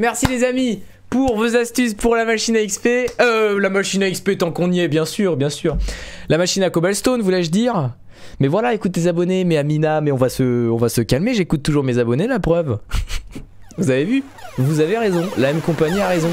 Merci les amis pour vos astuces pour la machine à XP. Euh, la machine à XP tant qu'on y est, bien sûr, bien sûr. La machine à Cobblestone, voulais-je dire mais voilà, écoute tes abonnés, mais Amina, mais on va se, on va se calmer, j'écoute toujours mes abonnés, la preuve. Vous avez vu Vous avez raison, la même compagnie a raison.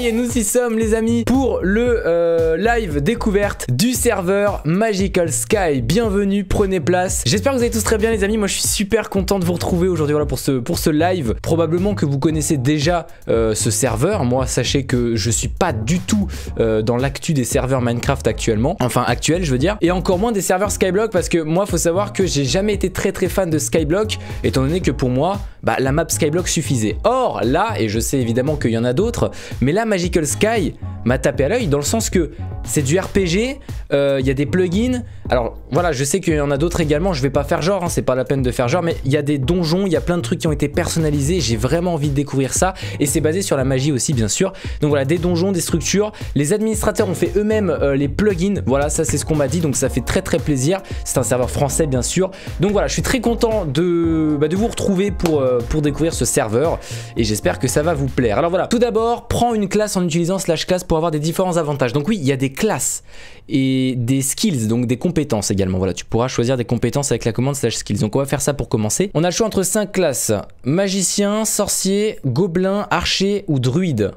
et nous y sommes les amis pour le euh, live découverte du serveur Magical Sky. Bienvenue, prenez place. J'espère que vous allez tous très bien les amis. Moi je suis super content de vous retrouver aujourd'hui voilà, pour, ce, pour ce live. Probablement que vous connaissez déjà euh, ce serveur. Moi sachez que je suis pas du tout euh, dans l'actu des serveurs Minecraft actuellement. Enfin actuel je veux dire. Et encore moins des serveurs Skyblock parce que moi faut savoir que j'ai jamais été très très fan de Skyblock étant donné que pour moi bah, la map Skyblock suffisait. Or là, et je sais évidemment qu'il y en a d'autres, mais là Magical Sky m'a tapé à l'œil dans le sens que c'est du RPG, euh, il y a des plugins. Alors voilà, je sais qu'il y en a d'autres également, je vais pas faire genre, hein, c'est pas la peine de faire genre, mais il y a des donjons, il y a plein de trucs qui ont été personnalisés, j'ai vraiment envie de découvrir ça, et c'est basé sur la magie aussi bien sûr. Donc voilà, des donjons, des structures, les administrateurs ont fait eux-mêmes euh, les plugins, voilà, ça c'est ce qu'on m'a dit, donc ça fait très très plaisir, c'est un serveur français bien sûr. Donc voilà, je suis très content de, bah, vous retrouver pour, euh, pour découvrir ce serveur, et j'espère que ça va vous plaire. Alors voilà, tout d'abord, prends une classe en utilisant slash classe pour avoir des différents avantages. Donc oui, il y a des classes et des skills, donc des compétences également. Voilà, tu pourras choisir des compétences avec la commande slash skills. Donc on va faire ça pour commencer. On a le choix entre 5 classes. Magicien, sorcier, gobelin, archer ou druide.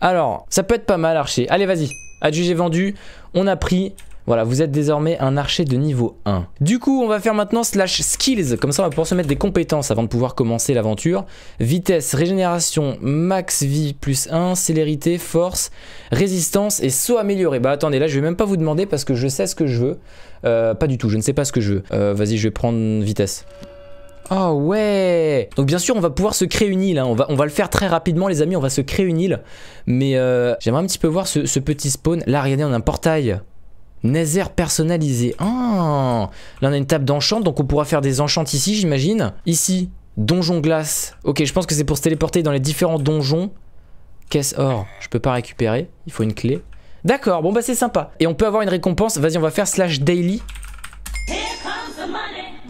Alors, ça peut être pas mal archer. Allez, vas-y. Adjugé vendu. On a pris voilà, vous êtes désormais un archer de niveau 1. Du coup, on va faire maintenant slash skills. Comme ça, on va pouvoir se mettre des compétences avant de pouvoir commencer l'aventure. Vitesse, régénération, max vie plus 1, célérité, force, résistance et saut amélioré. Bah attendez, là, je vais même pas vous demander parce que je sais ce que je veux. Euh, pas du tout, je ne sais pas ce que je veux. Euh, vas-y, je vais prendre vitesse. Oh ouais Donc bien sûr on va pouvoir se créer une île, hein. on, va, on va le faire très rapidement les amis, on va se créer une île. Mais euh, j'aimerais un petit peu voir ce, ce petit spawn. Là regardez on a un portail. Nether personnalisé. Ah Là, on a une table d'enchant, donc on pourra faire des enchantes ici, j'imagine. Ici, donjon glace. Ok, je pense que c'est pour se téléporter dans les différents donjons. Caisse or, je peux pas récupérer. Il faut une clé. D'accord, bon bah c'est sympa. Et on peut avoir une récompense. Vas-y, on va faire slash daily.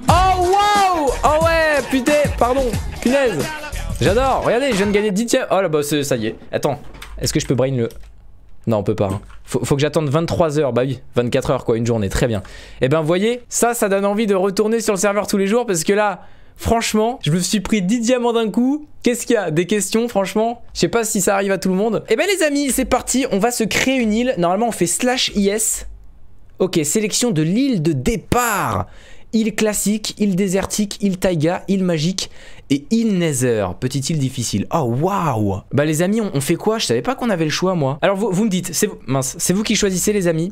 Oh wow Oh ouais, putain, pardon, punaise. J'adore, regardez, je viens de gagner 10 tiers Oh là bah ça y est. Attends, est-ce que je peux brain le... Non, on peut pas. Hein. Faut, que j'attende 23 heures, bah oui, 24 heures quoi, une journée, très bien. Et eh ben voyez, ça, ça donne envie de retourner sur le serveur tous les jours parce que là, franchement, je me suis pris 10 diamants d'un coup. Qu'est-ce qu'il y a Des questions, franchement Je sais pas si ça arrive à tout le monde. Et eh ben les amis, c'est parti, on va se créer une île. Normalement, on fait slash IS. Ok, sélection de l'île de départ île classique, île désertique, île taïga, île magique et Île Nether, petite île difficile. Oh waouh Bah les amis, on, fait quoi Je savais pas qu'on avait le choix moi. Alors vous, me dites, c'est mince, c'est vous qui choisissez les amis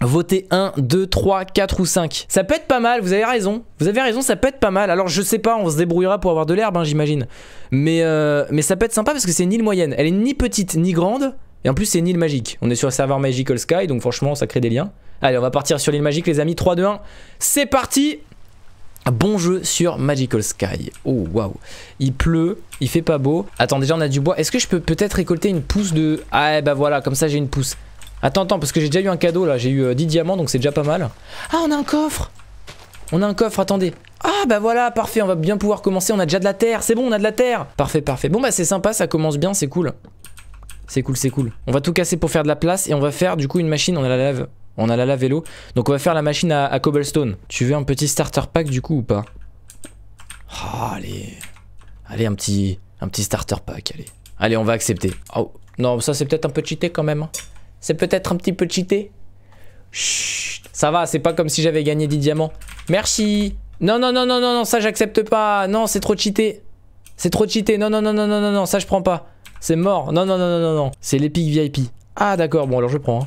Votez 1, 2, 3, 4 ou 5. Ça peut être pas mal, vous avez raison. Vous avez raison, ça peut être pas mal. Alors je sais pas, on se débrouillera pour avoir de l'herbe, hein, j'imagine. Mais, euh, mais ça peut être sympa parce que c'est une île moyenne. Elle est ni petite ni grande. Et en plus, c'est une île magique. On est sur un serveur Magical Sky, donc franchement, ça crée des liens. Allez, on va partir sur l'île magique, les amis. 3, 2, 1. C'est parti Bon jeu sur Magical Sky. Oh waouh. Il pleut, il fait pas beau. Attends, déjà on a du bois. Est-ce que je peux peut-être récolter une pousse de. Ah bah voilà, comme ça j'ai une pousse. Attends, attends, parce que j'ai déjà eu un cadeau là. J'ai eu 10 euh, diamants donc c'est déjà pas mal. Ah, on a un coffre On a un coffre, attendez. Ah bah voilà, parfait, on va bien pouvoir commencer. On a déjà de la terre, c'est bon, on a de la terre. Parfait, parfait. Bon bah c'est sympa, ça commence bien, c'est cool. C'est cool, c'est cool. On va tout casser pour faire de la place et on va faire du coup une machine. On a la lave. On a la la vélo. Donc on va faire la machine à, cobblestone. Tu veux un petit starter pack du coup ou pas allez. Allez, un petit, un petit starter pack, allez. Allez, on va accepter. Oh, non, ça c'est peut-être un peu cheaté quand même. C'est peut-être un petit peu cheaté. ça va, c'est pas comme si j'avais gagné 10 diamants. Merci. Non, non, non, non, non, non, ça j'accepte pas. Non, c'est trop cheaté. C'est trop cheaté. Non, non, non, non, non, non, non, ça je prends pas. C'est mort. Non, non, non, non, non, non. C'est l'Epic VIP. Ah d'accord, bon alors je prends.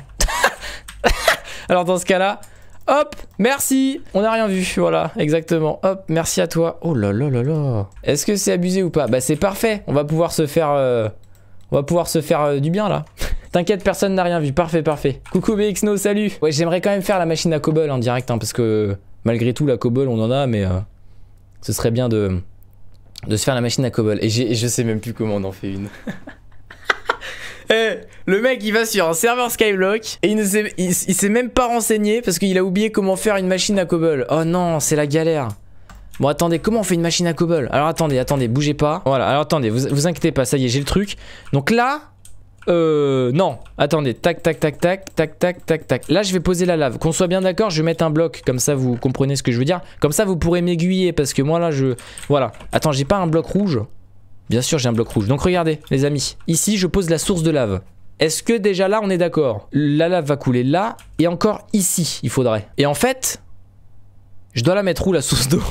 Alors dans ce cas-là, hop, merci On n'a rien vu, voilà, exactement. Hop, merci à toi. Oh là là là là Est-ce que c'est abusé ou pas Bah c'est parfait, on va pouvoir se faire... Euh, on va pouvoir se faire euh, du bien là. T'inquiète, personne n'a rien vu. Parfait, parfait. Coucou BXNO, salut Ouais, j'aimerais quand même faire la machine à cobble en hein, direct, hein, parce que malgré tout, la cobble, on en a, mais euh, ce serait bien de, de se faire la machine à cobble. et je sais même plus comment on en fait une. Eh, le mec il va sur un serveur Skyblock et il ne s'est il, même pas renseigné parce qu'il a oublié comment faire une machine à cobble. Oh non, c'est la galère. Bon attendez, comment on fait une machine à cobble Alors attendez, attendez, bougez pas. Voilà, alors attendez, vous, vous inquiétez pas, ça y est, j'ai le truc. Donc là, euh, non, attendez, tac, tac, tac, tac, tac, tac, tac, tac. Là, je vais poser la lave. Qu'on soit bien d'accord, je vais mettre un bloc, comme ça vous comprenez ce que je veux dire. Comme ça, vous pourrez m'aiguiller, parce que moi, là, je... Voilà. Attends, j'ai pas un bloc rouge Bien sûr, j'ai un bloc rouge. Donc regardez, les amis, ici, je pose la source de lave. Est-ce que déjà là, on est d'accord La lave va couler là, et encore ici, il faudrait. Et en fait, je dois la mettre où, la source d'eau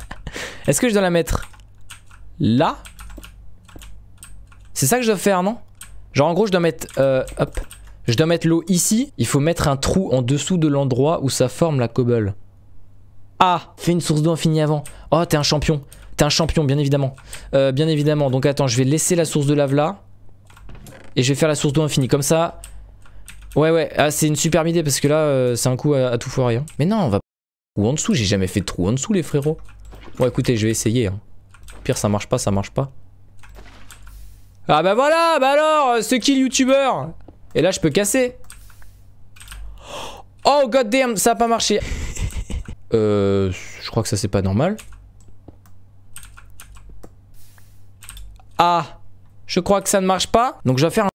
Est-ce que je dois la mettre là C'est ça que je dois faire, non Genre, en gros, je dois mettre... Euh, hop. Je dois mettre l'eau ici. Il faut mettre un trou en dessous de l'endroit où ça forme la cobble. Ah Fais une source d'eau infinie avant. Oh, t'es un champion. T'es un champion, bien évidemment. Euh, bien évidemment. Donc attends, je vais laisser la source de lave là. Et je vais faire la source d'eau infinie. Comme ça. Ouais, ouais. Ah, c'est une superbe idée parce que là, euh, c'est un coup à, tout foirer. Hein. Mais non, on va. Ou en dessous, j'ai jamais fait de trou en dessous, les frérots. Bon, écoutez, je vais essayer. Hein. Pire, ça marche pas, ça marche pas. Ah bah voilà, bah alors, euh, ce qui youtuber youtubeur Et là, je peux casser. Oh god damn, ça a pas marché. euh, je crois que ça c'est pas normal. Ah, je crois que ça ne marche pas. Donc je vais faire un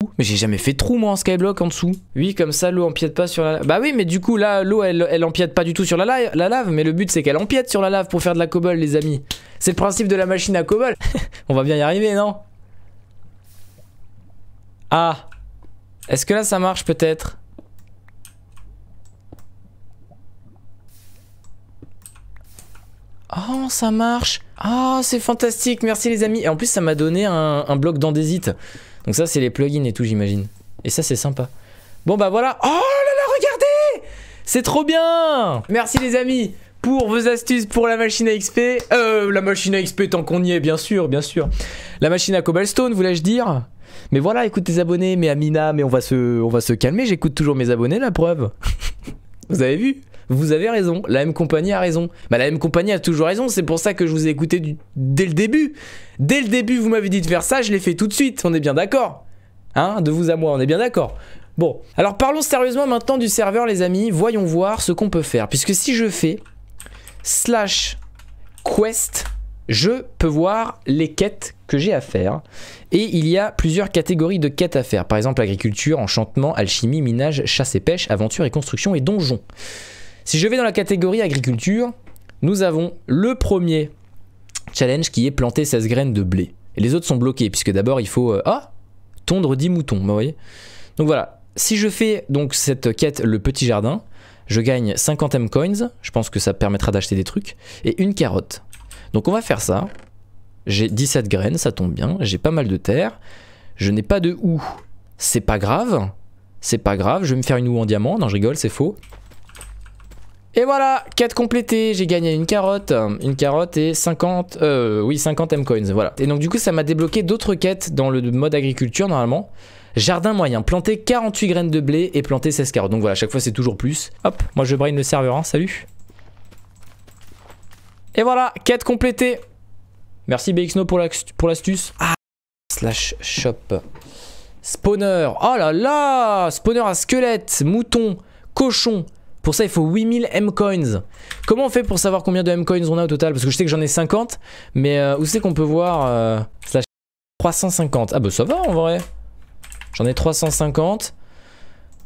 trou. Mais j'ai jamais fait de trou moi en skyblock en dessous. Oui, comme ça l'eau empiète pas sur la lave. Bah oui, mais du coup là, l'eau elle, elle empiète pas du tout sur la, la lave. Mais le but c'est qu'elle empiète sur la lave pour faire de la cobble, les amis. C'est le principe de la machine à cobble. On va bien y arriver, non Ah. Est-ce que là ça marche peut-être Oh, ça marche. Ah, oh, c'est fantastique. Merci les amis. Et en plus, ça m'a donné un, bloc d'andésite. Donc ça, c'est les plugins et tout, j'imagine. Et ça, c'est sympa. Bon, bah voilà. Oh là là, regardez C'est trop bien Merci les amis pour vos astuces pour la machine à XP. Euh, la machine à XP tant qu'on y est, bien sûr, bien sûr. La machine à Cobblestone, voulais-je dire mais voilà, écoute tes abonnés, mais Amina, mais on va se, on va se calmer, j'écoute toujours mes abonnés, la preuve. Vous avez vu vous avez raison, la même compagnie a raison. Bah la même compagnie a toujours raison, c'est pour ça que je vous ai écouté dès le début. Dès le début, vous m'avez dit de faire ça, je l'ai fait tout de suite, on est bien d'accord. Hein, de vous à moi, on est bien d'accord. Bon, alors parlons sérieusement maintenant du serveur les amis, voyons voir ce qu'on peut faire. Puisque si je fais slash quest, je peux voir les quêtes que j'ai à faire. Et il y a plusieurs catégories de quêtes à faire. Par exemple, agriculture, enchantement, alchimie, minage, chasse et pêche, aventure et construction et donjon. Si je vais dans la catégorie agriculture, nous avons le premier challenge qui est planter 16 graines de blé. Et les autres sont bloqués puisque d'abord il faut euh, ah, tondre 10 moutons, vous voyez. Donc voilà, si je fais donc cette quête le petit jardin, je gagne 50 M coins, je pense que ça permettra d'acheter des trucs et une carotte. Donc on va faire ça. J'ai 17 graines, ça tombe bien, j'ai pas mal de terre. Je n'ai pas de houe. C'est pas grave. C'est pas grave, je vais me faire une houe en diamant. Non, je rigole, c'est faux. Et voilà, quête complétée, j'ai gagné une carotte, une carotte et 50, euh, oui 50 M-Coins, voilà. Et donc du coup ça m'a débloqué d'autres quêtes dans le mode agriculture normalement. Jardin moyen, planter 48 graines de blé et planter 16 carottes. Donc voilà, chaque fois c'est toujours plus. Hop, moi je brain le serveur, hein, salut. Et voilà, quête complétée. Merci BXNO pour l'astuce. Ah, slash shop. Spawner, oh là là, spawner à squelette, mouton, cochon, pour ça, il faut 8000 M-Coins. Comment on fait pour savoir combien de M-Coins on a au total Parce que je sais que j'en ai 50, mais euh, où c'est qu'on peut voir 350 euh, Ah bah ça va en vrai. J'en ai 350.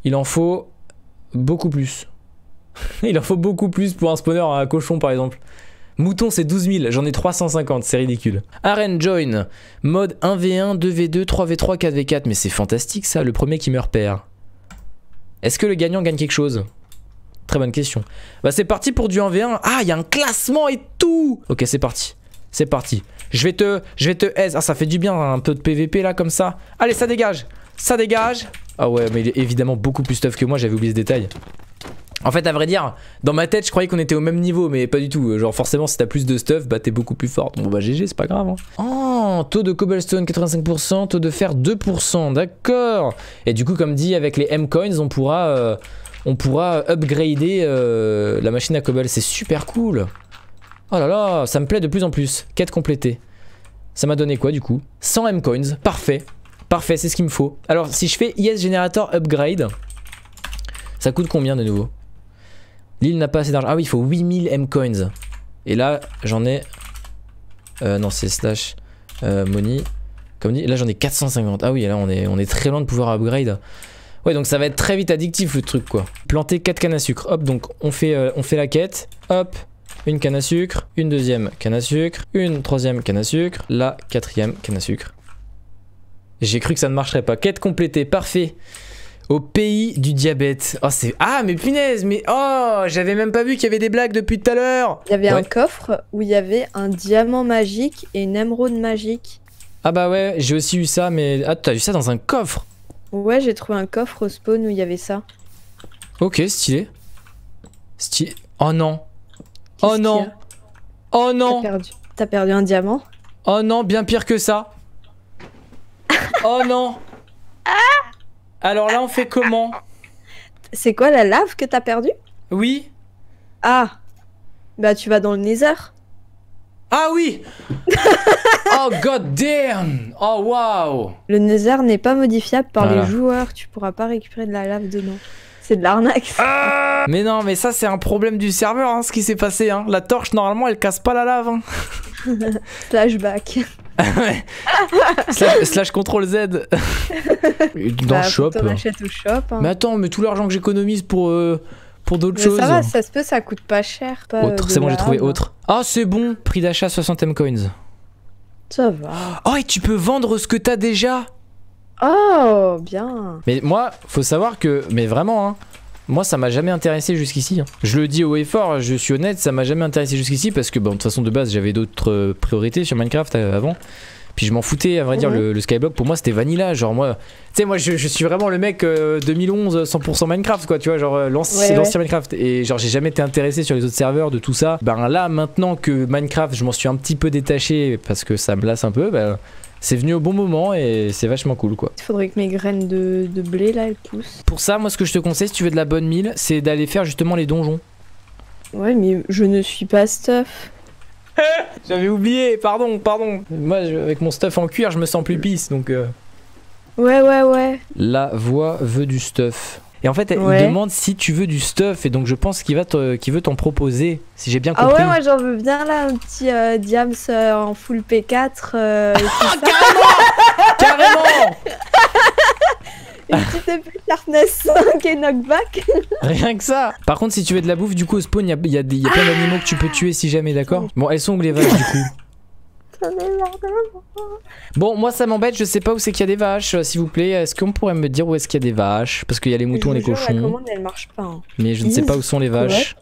Il en faut beaucoup plus. il en faut beaucoup plus pour un spawner à cochon par exemple. Mouton c'est 12 000, j'en ai 350, c'est ridicule. Arène join, mode 1v1, 2v2, 3v3, 4v4, mais c'est fantastique ça, le premier qui meurt perd. Est-ce que le gagnant gagne quelque chose Très bonne question. Bah c'est parti pour du 1v1. Ah, il y a un classement et tout Ok, c'est parti. C'est parti. Je vais te... Je vais te aise. Ah, ça fait du bien un peu de PVP là, comme ça. Allez, ça dégage Ça dégage Ah ouais, mais il est évidemment beaucoup plus stuff que moi, j'avais oublié ce détail. En fait, à vrai dire, dans ma tête, je croyais qu'on était au même niveau, mais pas du tout. Genre, forcément, si t'as plus de stuff, bah t'es beaucoup plus fort. Bon, bah GG, c'est pas grave. Hein. Oh, taux de cobblestone 85%, taux de fer 2%, d'accord. Et du coup, comme dit, avec les M-coins, on pourra... Euh, on pourra upgrader euh, la machine à cobble. C'est super cool. Oh là là, ça me plaît de plus en plus. Quête complétée. Ça m'a donné quoi du coup 100 Mcoins, parfait. Parfait, c'est ce qu'il me faut. Alors si je fais Yes, Generator Upgrade, ça coûte combien de nouveau L'île n'a pas assez d'argent. Ah oui, il faut 8000 Mcoins. Et là, j'en ai... Euh, non, c'est slash euh, money. Comme dit, là j'en ai 450. Ah oui, là on est, on est très loin de pouvoir upgrade. Ouais, donc ça va être très vite addictif le truc, quoi. Planter 4 cannes à sucre. Hop, donc on fait, euh, on fait la quête. Hop, une canne à sucre, une deuxième canne à sucre, une troisième canne à sucre, la quatrième canne à sucre. J'ai cru que ça ne marcherait pas. Quête complétée, parfait. Au pays du diabète. Oh, c'est. Ah, mais punaise, mais. Oh, j'avais même pas vu qu'il y avait des blagues depuis tout à l'heure. Il y avait un coffre où il y avait un diamant magique et une émeraude magique. Ah, bah ouais, j'ai aussi eu ça, mais. Ah, t'as eu ça dans un coffre Ouais, j'ai trouvé un coffre au spawn où il y avait ça. Ok, stylé. Stylé. Oh non. Oh non. Oh non. T'as perdu. perdu. un diamant Oh non, bien pire que ça. oh non. Alors là, on fait comment C'est quoi la lave que t'as perdue Oui. Ah. Bah, tu vas dans le nether. Ah oui Oh god damn Oh wow Le nether n'est pas modifiable par les joueurs, tu pourras pas récupérer de la lave dedans. C'est de l'arnaque. mais non, mais ça c'est un problème du serveur, hein, ce qui s'est passé. Hein. La torche, normalement, elle casse pas la lave. Hein. Flashback. slash, slash contrôle Z. Dans le bah, shop. Hein. Mais attends, mais tout l'argent que j'économise pour... Euh, pour d'autres choses. Ça va, ça se peut, ça coûte pas cher. autre, c'est bon, j'ai trouvé autre. Ah, c'est bon, prix d'achat 60 M coins. Ça va. Oh, et tu peux vendre ce que t'as déjà. Oh, bien. Mais moi, faut savoir que, mais vraiment, hein, moi, ça m'a jamais intéressé jusqu'ici. Hein. Je le dis au effort, je suis honnête, ça m'a jamais intéressé jusqu'ici parce que, bon, de toute façon, de base, j'avais d'autres euh, priorités sur Minecraft euh, avant. Puis je m'en foutais, à vrai dire, mhm. le, Skyblock pour moi c'était vanilla. Genre, moi, tu sais, moi je, suis vraiment le mec 2011 euh, 100% euh, Minecraft, quoi, tu vois, genre euh, l'ancien Minecraft. Et genre, j'ai jamais été intéressé sur les autres serveurs de tout ça. Ben là, maintenant que Minecraft, je m'en suis un petit peu détaché parce que ça me lasse un peu, ben c'est venu au bon moment et c'est vachement cool quoi. Il faudrait que mes graines de, blé là elles poussent. Pour ça, moi ce que je te conseille si tu veux de la bonne mille, c'est d'aller faire justement les donjons. Ouais, mais je ne suis pas stuff. J'avais oublié, pardon, pardon. Moi, avec mon stuff en cuir, je me sens plus pisse, donc... Euh. Ouais, ouais, ouais. La voix veut du stuff. Et en fait, elle demande si tu veux du stuff, et donc je pense qu'il va veut t'en proposer, si j'ai bien compris. Ah ouais, moi j'en veux bien là, un petit euh, Diams euh, en full P4. Carrément Carrément Une petite épée 5 et knockback. Rien que ça. Par contre, si tu veux de la bouffe, du coup, au spawn, il y a, y des, y plein d'animaux que tu peux tuer si jamais, d'accord Bon, elles sont où les vaches du coup Bon, moi ça m'embête, je sais pas où c'est qu'il y a des vaches, euh, s'il vous plaît. Est-ce qu'on pourrait me dire où est-ce qu'il y a des vaches Parce qu'il y a les moutons et les cochons. Hein. Mais je ne sais pas où sont les vaches.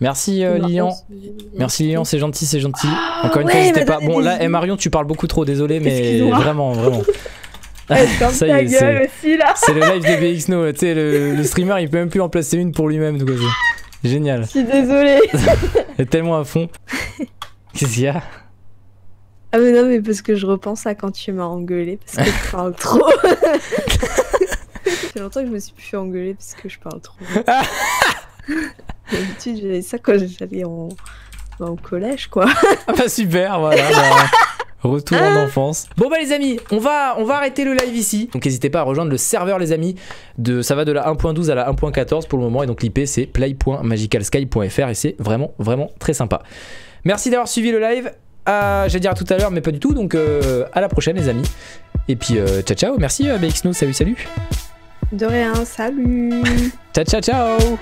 Merci euh, Lilian. Merci Lilian, c'est gentil, c'est gentil. Ah, Encore une fois, n'hésitez pas. Bon, là, et Marion, tu parles beaucoup trop, désolé, mais vraiment, vraiment. Ah, ça y est, c'est, aussi là. c'est le live de BXNO, tu sais, le, streamer il peut même plus en placer une pour lui-même, c'est génial. Je suis désolé. est tellement à fond. Qu'est-ce qu'il y a Ah mais non mais parce que je repense à quand tu m'as engueulé parce que tu parles trop. C'est longtemps que je me suis plus fait engueuler parce que je parle trop. D'habitude j'avais ça quand j'allais en... collège quoi. ah bah super voilà. Bah. Retour en ah enfance. Bon bah les amis, on va, on va arrêter le live ici. Donc n'hésitez pas à rejoindre le serveur les amis. De, ça va de la 1.12 à la 1.14 pour le moment. Et donc l'IP c'est play.magicalsky.fr et c'est vraiment vraiment très sympa. Merci d'avoir suivi le live. J'allais dire tout à l'heure mais pas du tout. Donc euh, à la prochaine les amis. Et puis euh, ciao ciao. Merci euh, BXNO. Salut salut. De rien. Salut. ciao ciao ciao.